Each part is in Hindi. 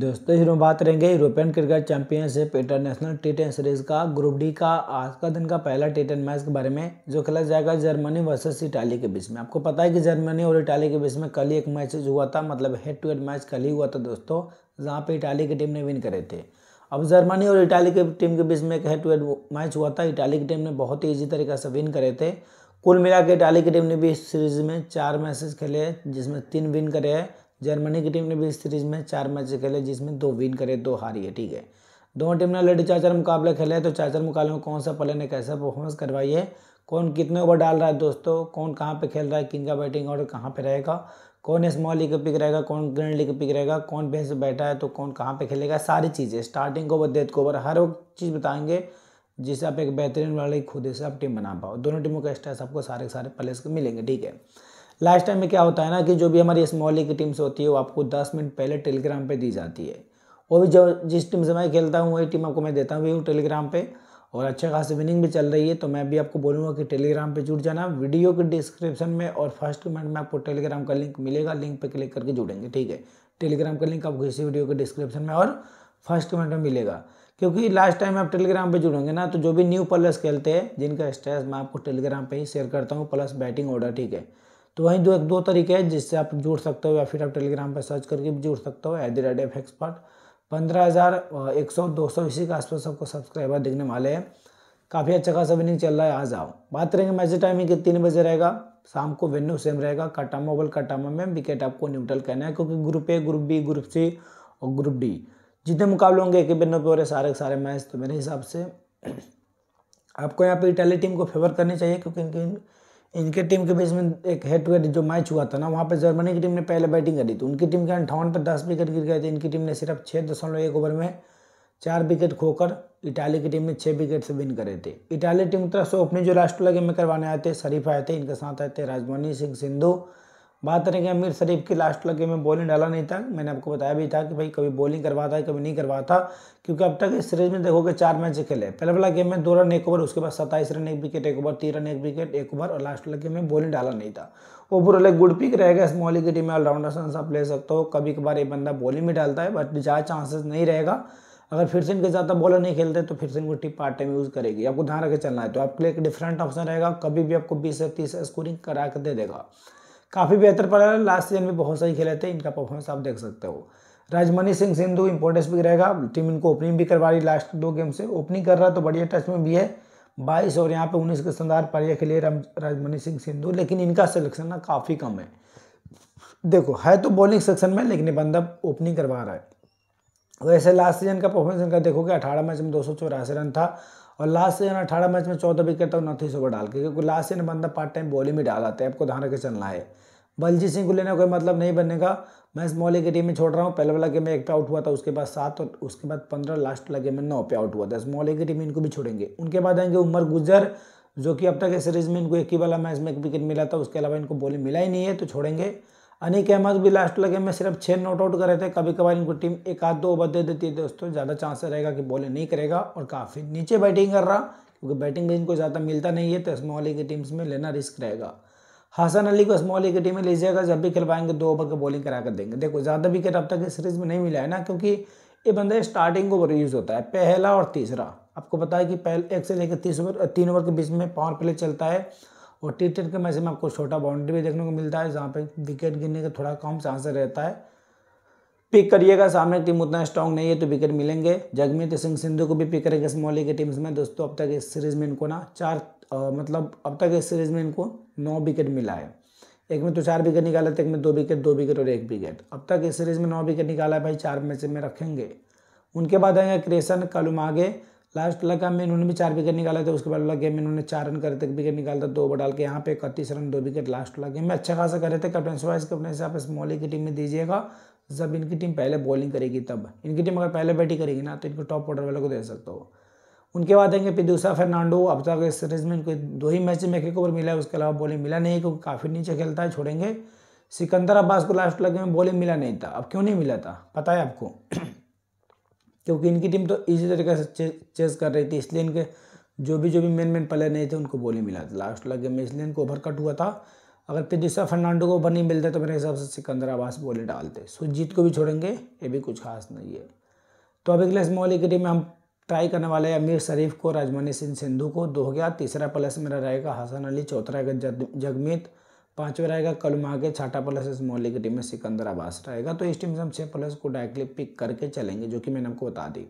दोस्तों हीरो बात करेंगे European cricket championship international T ten series का ग्रुप डी का आज का दिन का पहला टी टेन मैच के बारे में जो खेला जाएगा जर्मनी वर्सेस इटाली के बीच में आपको पता है कि जर्मनी और इटाली के बीच में कल ही एक मैच हुआ था मतलब हेड टू हेड मैच कल ही हुआ था दोस्तों जहाँ पर इटाली की टीम ने विन करे थे अब जर्मनी और इटाली की टीम के बीच में एक हेड टू हेड मैच हुआ था इटाली की टीम ने बहुत ही ईजी तरीके से विन करे थे कुल मिला के इटाली की टीम ने भी इस सीरीज में चार मैचेस खेले जिसमें तीन विन करे हैं जर्मनी की टीम ने भी इस सीरीज में चार मैच खेले जिसमें दो विन करे दो हारी है ठीक है दोनों टीम ने ऑलरेडी चार चार मुकाबले खेले तो चार चार मुकाबले में कौन सा प्लेयर ने कैसा परफॉर्मेंस करवाई है कौन कितने ओवर डाल रहा है दोस्तों कौन कहाँ पे खेल रहा है किन का बैटिंग ऑर्डर कहाँ पे रहेगा कौन स्मॉल लीग पिक रहेगा कौन ग्रैंड लीग पिक रहेगा कौन बेंच पे बैठा है तो कौन कहाँ पे खेलेगा सारी चीज़ें स्टार्टिंग ओवर डेथ ओवर हर वो चीज़ बताएंगे जिससे आप एक बेहतरीन वाले खुद से आप टीम बना पाओ दोनों टीमों का स्टेस आपको सारे सारे प्लेस मिलेंगे ठीक है लास्ट टाइम में क्या होता है ना कि जो भी हमारी स्मॉल लीग की टीम्स होती है वो आपको दस मिनट पहले टेलीग्राम पर दी जाती है वो भी जो जिस टीम से मैं खेलता हूँ वही टीम आपको मैं देता हूँ टेलीग्राम पर और अच्छा खासी विनिंग भी चल रही है तो मैं भी आपको बोलूँगा कि टेलीग्राम पर जुड़ जाना वीडियो के डिस्क्रिप्शन में और फर्स्ट कमेंट में आपको टेलीग्राम का लिंक मिलेगा लिंक पर क्लिक करके जुड़ेंगे ठीक है टेलीग्राम का लिंक आपको इसी वीडियो के डिस्क्रिप्शन में और फर्स्ट कमेंट में मिलेगा क्योंकि लास्ट टाइम आप टेलीग्राम पे जुड़ेंगे ना तो जो भी न्यू प्लस खेलते हैं जिनका स्टेटस मैं आपको टेलीग्राम पे ही शेयर करता हूँ प्लस बैटिंग ऑर्डर ठीक है तो वहीं दो एक दो तरीके हैं जिससे आप जुड़ सकते हो या फिर आप टेलीग्राम पर सर्च करके भी जुड़ सकते हो at the rate F expert पंद्रह हज़ार एक सौ दो सौ इसी के आसपास आपको सब्सक्राइबर दिखने वाले हैं काफ़ी अच्छा खासा विनिंग चल रहा है आज आओ बात करेंगे मैच टाइमिंग के तीन बजे रहेगा शाम को वेन्यू सेम रहेगा कटामा ओवल कटामा में विकेट आपको न्यूट्रल कहना है क्योंकि group A group B group C और ग्रुप डी जितने मुकाबले होंगे एक ही वेन्यू पे हो रहे सारे के सारे मैच तो मेरे हिसाब से आपको यहाँ पे इटाली टीम को फेवर करनी चाहिए क्योंकि इनके टीम के बीच में एक हेड टू हेड जो मैच हुआ था ना वहाँ पर जर्मनी की टीम ने पहले बैटिंग करी थी उनकी टीम के अंठावन पर दस विकेट गिर गए थे इनकी टीम ने सिर्फ छः दशमलव एक ओवर में चार विकेट खोकर इटाली की टीम ने छः विकेट से विन करे थे इटाली टीम की तरफ से ओपनिंग जो लास्ट लगे में करवाने आए थे शरीफ आए थे इनके साथ आए थे राजमणि सिंह सिंधु बात करेंगे अमीर शरीफ की लास्ट लगे में बॉलिंग डाला नहीं था मैंने आपको बताया भी था कि भाई कभी बॉलिंग करवाता है कभी नहीं करवाता क्योंकि अब तक इस सीरीज में देखोगे चार मैच खेले पहले वाला गेम में दो रन एक ओवर उसके बाद सत्ताईस रन एक विकेट एक ओवर तीन रन एक विकेट एक ओवर और लास्ट लगे में बॉलिंग डाला नहीं था ओवरऑल एक गुड पिक रहेगा इस मोहली की टीम में ऑलराउंडर आप ले सकते हो कभी कभार ये बंदा बॉलिंग भी डालता है बट ज़्यादा चांसेस नहीं रहेगा अगर फिर से इनके ज़्यादा बॉलर नहीं खेलते तो फिर से इनको टिप पार्ट टाइम यूज़ करेगी आपको ध्यान रखे चलना है तो आपके लिए एक डिफरेंट ऑप्शन रहेगा कभी भी आपको बीस से तीस स्कोरिंग करा कर दे देगा काफ़ी बेहतर प्लेयर है लास्ट सीजन में बहुत सही खेले थे इनका परफॉर्मेंस आप देख सकते हो राजमणि सिंह सिंधु इंपॉर्टेंस भी रहेगा टीम इनको ओपनिंग भी करवा रही लास्ट दो गेम से ओपनिंग कर रहा है तो बढ़िया टच में भी है बाईस और यहाँ पे उन्नीस के शानदार पारिया खेले राजमणि सिंह सिंधु लेकिन इनका सिलेक्शन ना काफ़ी कम है देखो है तो बॉलिंग सेक्शन में लेकिन बंदा ओपनिंग करवा रहा है वैसे लास्ट सीजन का परफॉर्मेंस इनका देखोगे अठारह मैच में दो रन था और लास्ट सीजन अठारह मैच में चौदह विकेट और उनतीस ओवर डाल के क्योंकि लास्ट सीजन बंदा पार्ट टाइम बॉलिंग में आते हैं आपको ध्यान रखे चलना है बलजीत सिंह को लेना कोई मतलब नहीं बनने का मैं इस मौली की टीम में छोड़ रहा हूँ पहले वाला गेम में एक पे आउट हुआ था उसके बाद सात और उसके बाद पंद्रह लास्ट वाला गेम में नौ पे आउट हुआ था इस मौली की टीम इनको भी छोड़ेंगे उनके बाद आएंगे उमर गुजर जो कि अब तक इस सीरीज में इनको एक ही वाला मैच में एक विकेट मिला था उसके अलावा इनको बॉलिंग मिला ही नहीं है तो छोड़ेंगे अनिक अहमद भी लास्ट लगे में सिर्फ छः नॉट आउट करे थे कभी कभार इनको टीम एक आध दो ओवर दे देती है दोस्तों ज़्यादा चांस रहेगा कि बॉलिंग नहीं करेगा और काफ़ी नीचे बैटिंग कर रहा क्योंकि बैटिंग भी इनको ज़्यादा मिलता नहीं है तो स्मॉल की टीम्स में लेना रिस्क रहेगा हसन अली को स्मॉल की टीम में लीजिएगा जब भी खिलवाएंगे दो ओवर की बॉलिंग करा कर देंगे देखो ज़्यादा विकेट अब तक इस सीरीज में नहीं मिला है ना क्योंकि ये बंदा स्टार्टिंग ओवर यूज़ होता है पहला और तीसरा आपको पता है कि पहले एक से लेकर तीस ओवर तीन ओवर के बीच में पावर प्ले चलता है और टी के मैच में आपको छोटा बाउंड्री भी देखने को मिलता है जहाँ पे विकेट गिरने का थोड़ा कम चांस रहता है पिक करिएगा सामने टीम उतना स्ट्रांग नहीं है तो विकेट मिलेंगे जगमीत सिंह सिंधु को भी पिक करेंगे स्मॉल की टीम्स में दोस्तों अब तक इस सीरीज में इनको ना चार आ, मतलब अब तक इस सीरीज में इनको नौ विकेट मिला है एक में तो चार विकेट निकाला थे एक में दो विकेट दो विकेट और एक विकेट अब तक इस सीरीज में नौ विकेट निकाला है भाई चार मैच में रखेंगे उनके बाद आएंगे क्रेशन कलुमागे लास्ट लग मैं इन्होंने भी चार विकेट निकाला था उसके बाद लग गेम में इन्होंने चार रन करे थे विकेट निकाला था दो ओवर डाल के यहाँ पे इकतीस रन दो विकेट लास्ट लग मैं अच्छा खासा कर रहे थे कैप्टन वाइस कैप्टन से आप इस मोली की टीम में दीजिएगा जब इनकी टीम पहले बॉलिंग करेगी तब इनकी टीम अगर पहले बैटिंग करेगी ना तो इनको टॉप ऑर्डर वाले को दे सकते हो उनके बाद आएंगे पिदूसा फर्नांडो अब तक इस सीरीज में इनको दो ही मैच में एक एक ओवर मिला है उसके अलावा बॉलिंग मिला नहीं क्योंकि काफ़ी नीचे खेलता है छोड़ेंगे सिकंदर अब्बास को लास्ट लगे में बॉलिंग मिला नहीं था अब क्यों नहीं मिला था पता है आपको क्योंकि इनकी टीम तो इसी तरीके से चेस कर रही थी इसलिए इनके जो भी जो भी मेन मेन प्लेयर नहीं थे उनको बोली ही मिला था लास्ट वाला गेम में इसलिए इनको ओवर कट हुआ था अगर पेदिशा फर्नांडो को ओवर नहीं मिलता तो मेरे हिसाब से सिकंदर आवास बोली डालते सो जीत को भी छोड़ेंगे ये भी कुछ खास नहीं है तो अभी अगले मोहली की टीम में हम ट्राई करने वाले हैं अमीर शरीफ को राजमानी सिंह सिंधु को दो हो गया तीसरा प्लस मेरा रहेगा हसन अली चौथा रहेगा जगमीत पांचवा रहेगा कलमा के छाटा प्लस इस मोहल्ले की टीम में सिकंदर आबास रहेगा तो इस टीम से हम छः प्लस को डायरेक्टली पिक करके चलेंगे जो कि मैंने आपको बता दी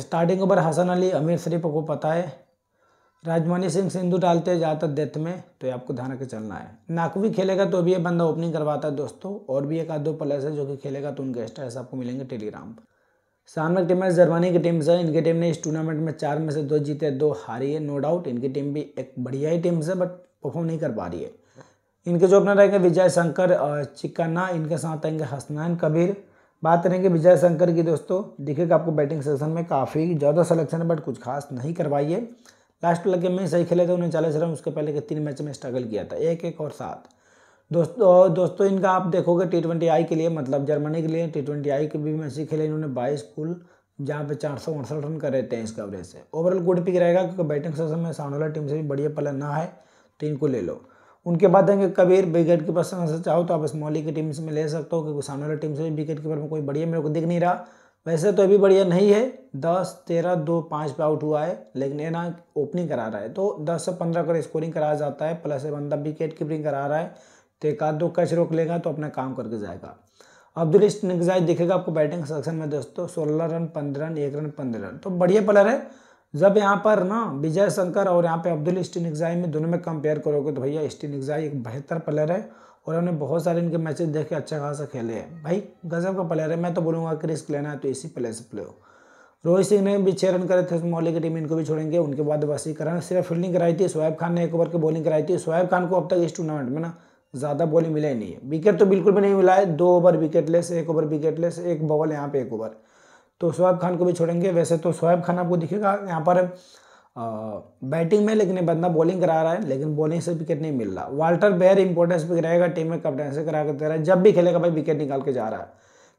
स्टार्टिंग ओवर हसन अली अमीर शरीफ को पता है राजमानी सिंह सिंधु डालते हैं ज़्यादातर डेथ में तो ये आपको ध्यान रखकर चलना है नाकवी खेलेगा तो भी ये बंदा ओपनिंग करवाता है दोस्तों और भी एक आध दो प्लेस है जो कि खेलेगा तो उनके एक्स्ट्रा ऐसा आपको मिलेंगे टेलीग्राम पर सामने की टीम है जर्मनी की टीम से इनकी टीम ने इस टूर्नामेंट में चार में से दो जीते दो हारी है नो डाउट इनकी टीम भी एक बढ़िया ही टीम से बट परफॉर्म नहीं कर पा रही है इनके जो अपने रहेंगे विजय शंकर चिकन्ना इनके साथ आएंगे हसनैन कबीर बात करेंगे विजय शंकर की दोस्तों दिखेगा आपको बैटिंग सेक्शन में काफ़ी ज़्यादा सलेक्शन है बट कुछ खास नहीं करवाइए लास्ट लगे में सही खेले थे उन्हें चालीस रन उसके पहले के तीन मैच में स्ट्रगल किया था एक एक और सात दोस्तों दोस्तों इनका आप देखोगे टी ट्वेंटी आई के लिए मतलब जर्मनी के लिए टी ट्वेंटी आई के भी मैच खेले इन्होंने बाईस कुल जहाँ पे चार सौ उनसठ रन कर रहे थे इस कवरेज से ओवरऑल गुड पिक रहेगा क्योंकि बैटिंग सेक्शन में साउंड टीम से भी बढ़िया प्लान ना है तो इनको ले लो उनके बाद देंगे कबीर विकेट कीपर से चाहो तो आप स्मॉली की टीम में ले सकते हो क्योंकि सामने वाली टीम से भी विकेट कीपर में कोई बढ़िया मेरे को दिख नहीं रहा वैसे तो अभी बढ़िया नहीं है दस तेरह दो पाँच पे आउट हुआ है लेकिन ये ना ओपनिंग करा रहा है तो दस से पंद्रह कर स्कोरिंग कराया जाता है प्लस ये बंदा विकेट कीपरिंग करा रहा है तो एक आध दो कैच रोक लेगा तो अपना काम करके जाएगा अब्दुल इस्ट निगजाई दिखेगा आपको बैटिंग सेक्शन में दोस्तों सोलह रन पंद्रह रन एक रन पंद्रह रन तो बढ़िया प्लेयर है जब यहाँ पर ना विजय शंकर और यहाँ पे अब्दुल स्टीन एग्जाई में दोनों में कंपेयर करोगे तो भैया स्टीन एग्जाई एक बेहतर प्लेयर है और हमने बहुत सारे इनके मैचेस देखे अच्छा खासा खेले हैं भाई गजब का प्लेयर है मैं तो बोलूँगा कि रिस्क लेना है तो इसी प्लेयर से प्ले हो रोहित सिंह ने भी छः रन करे थे मोहल्ले की टीम इनको भी छोड़ेंगे उनके बाद वसीकरण सिर्फ फील्डिंग कराई थी शोएब खान ने एक ओवर की बॉलिंग कराई थी शोएब खान को अब तक इस टूर्नामेंट में ना ज़्यादा बॉलिंग मिला ही नहीं है विकेट तो बिल्कुल भी नहीं मिला है दो ओवर विकेट लेस एक ओवर विकेट लेस एक बॉल यहाँ पे एक ओवर तो शोएब खान को भी छोड़ेंगे वैसे तो शोएब खान आपको दिखेगा यहाँ पर बैटिंग में लेकिन बंदा बॉलिंग करा रहा है लेकिन बॉलिंग से विकेट नहीं मिल रहा वाल्टर बेयर इंपॉर्टेंस भी रहेगा टीम में कप्टनसी करा कर दे रहा है जब भी खेलेगा भाई विकेट निकाल के जा रहा है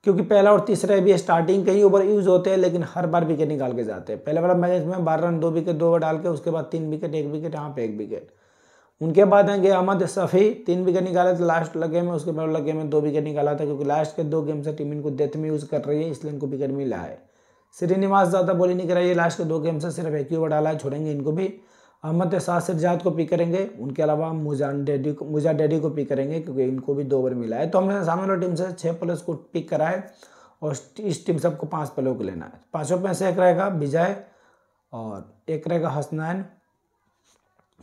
क्योंकि पहला और तीसरा भी स्टार्टिंग कई ओवर यूज़ होते हैं लेकिन हर बार विकेट निकाल के जाते हैं पहले वाला मैच में बारह रन दो विकेट दो ओवर डाल के उसके बाद तीन विकेट एक विकेट यहाँ पे एक विकेट उनके बाद आएंगे अहमद सफ़ी तीन विकेट निकाला था लास्ट लगे में उसके बाद लगे में दो विकेट निकाला था क्योंकि लास्ट के दो गेम से टीम इनको डेथ में यूज़ कर रही है इसलिए इनको विकेट मिला है श्रीनिवास ज़्यादा बोली नहीं कराई है लास्ट के दो गेम से सिर्फ एक ही ओवर डाला है छोड़ेंगे इनको भी अहमद शाह सिरजाद को पिक करेंगे उनके अलावा मुजान डेडी को मुजा डेडी को पिक करेंगे क्योंकि इनको भी दो ओवर मिला है तो हमने सामने वाली टीम से छः प्लेयर्स को पिक करा है और इस टीम सबको पाँच प्लेयर को लेना है पाँचों में से एक रहेगा विजय और एक रहेगा हसनैन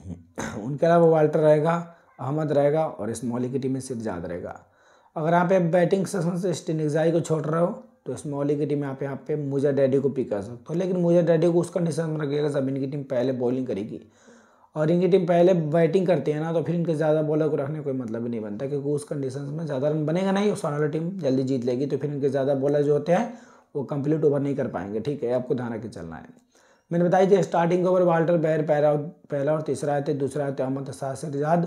उनके अलावा वाल्टर रहेगा अहमद रहेगा और इस मौली की टीम में सिरजाद रहेगा अगर आप बैटिंग सेशन से स्टिनिगजाई को छोड़ रहे हो तो इस मौली की टीम में आप यहाँ पे मुजा डैडी को पिक कर सकते हो लेकिन मुजा डैडी को उसका निशान रखिएगा जब इनकी टीम पहले बॉलिंग करेगी और इनकी टीम पहले बैटिंग करती है ना तो फिर इनके ज़्यादा बॉलर को रखने कोई मतलब ही नहीं बनता क्योंकि उस कंडीशन में ज़्यादा रन बनेगा नहीं उस वाली टीम जल्दी जीत लेगी तो फिर इनके ज़्यादा बॉलर जो होते हैं वो कंप्लीट ओवर नहीं कर पाएंगे ठीक है आपको ध्यान रखे चलना है मैंने बताई थी स्टार्टिंग ओवर वाल्टर बैर पहला पहला और तीसरा आते दूसरा आते अहमद शाहजाद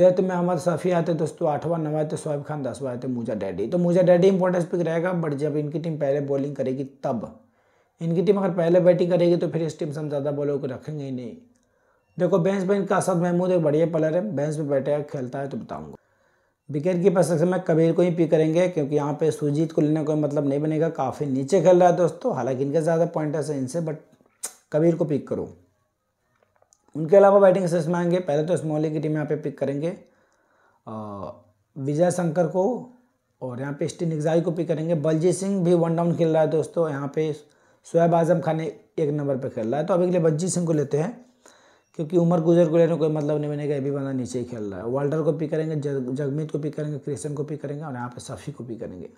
डेथ में अहमद सफ़ी आते दोस्तों आठवां नवा आए थे शोएब खान दसवा आते थे मूजा डैडी तो मूजा डैडी इंपॉर्टेंस पिक रहेगा बट जब इनकी टीम पहले बॉलिंग करेगी तब इनकी टीम अगर पहले बैटिंग करेगी तो फिर इस टीम से हम ज़्यादा बॉलर को रखेंगे ही नहीं देखो बेंच पर इनका असद महमूद एक बढ़िया प्लेयर है बेंच पर बैठेगा खेलता है तो बताऊँगा विकेट कीपर से में कबीर को ही पिक करेंगे क्योंकि यहाँ पे सुजीत को लेने का कोई मतलब नहीं बनेगा काफ़ी नीचे खेल रहा है दोस्तों हालांकि इनके ज़्यादा पॉइंटर्स है इनसे बट कबीर को पिक करो उनके अलावा बैटिंग सेस में आएंगे पहले तो स्मॉली की टीम यहाँ पे पिक करेंगे विजय शंकर को और यहाँ पे स्टीन एग्जाई को पिक करेंगे बलजीत सिंह भी वन डाउन खेल रहा है दोस्तों यहाँ पे शोएब आजम खान एक नंबर पर खेल रहा है तो अभी के लिए बलजीत सिंह को लेते हैं क्योंकि उमर गुजर को लेने कोई मतलब नहीं बनेगा अभी बंदा नीचे ही खेल रहा है वाल्टर को पिक करेंगे जग जगमीत को पिक करेंगे क्रिश्चन को पिक करेंगे और यहाँ पे सफ़ी को पिक करेंगे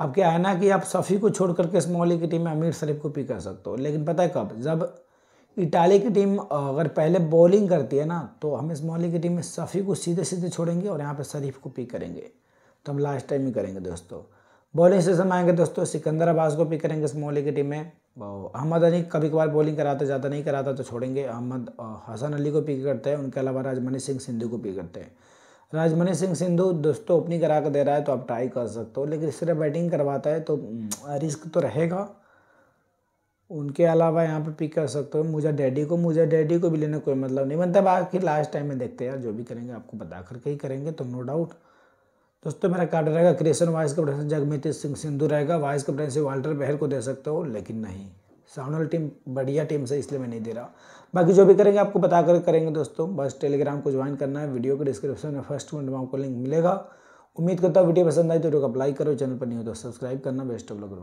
अब क्या है ना कि आप सफ़ी को छोड़ करके इस की टीम में अमीर शरीफ को पिक कर सकते हो लेकिन पता है कब जब इटाली की टीम अगर पहले बॉलिंग करती है ना तो हम इस की टीम में सफ़ी को सीधे सीधे छोड़ेंगे और यहाँ पर शरीफ को पिक करेंगे तो हम लास्ट टाइम ही करेंगे दोस्तों बॉलिंग से आएंगे दोस्तों सिकंदर अब्बास को पिक करेंगे इस की टीम में अहमद अली कभी कभार बॉलिंग कराते ज़्यादा नहीं कराता तो छोड़ेंगे अहमद हसन अली को पिक करते हैं उनके अलावा राज मनी सिंह सिंधु को पिक करते हैं राजमणि सिंह सिंधु दोस्तों ओपनिंग करा कर दे रहा है तो आप ट्राई कर सकते हो लेकिन सिर्फ बैटिंग करवाता है तो रिस्क तो रहेगा उनके अलावा यहाँ पे पिक कर सकते हो मुझे डैडी को मुझे डैडी को भी लेने कोई मतलब नहीं मतलब आखिर लास्ट टाइम में देखते हैं यार जो भी करेंगे आपको बता करके ही करेंगे तो नो डाउट दोस्तों मेरा कार्ड रहेगा creation vice captain Jagmit Singh Sindhu रहेगा वाइस से वाल्टर बहर को दे सकते हो लेकिन नहीं साउंड वाली टीम बढ़िया टीम से इसलिए मैं नहीं दे रहा बाकी जो भी करेंगे आपको बता कर करेंगे दोस्तों बस टेलीग्राम को ज्वाइन करना है वीडियो के डिस्क्रिप्शन में फर्स्ट में आपको लिंक मिलेगा उम्मीद करता हूँ वीडियो पसंद आई तो वीडियो को अप्लाई करो चैनल पर नहीं हो तो सब्सक्राइब करना बेस्ट ऑफ लोग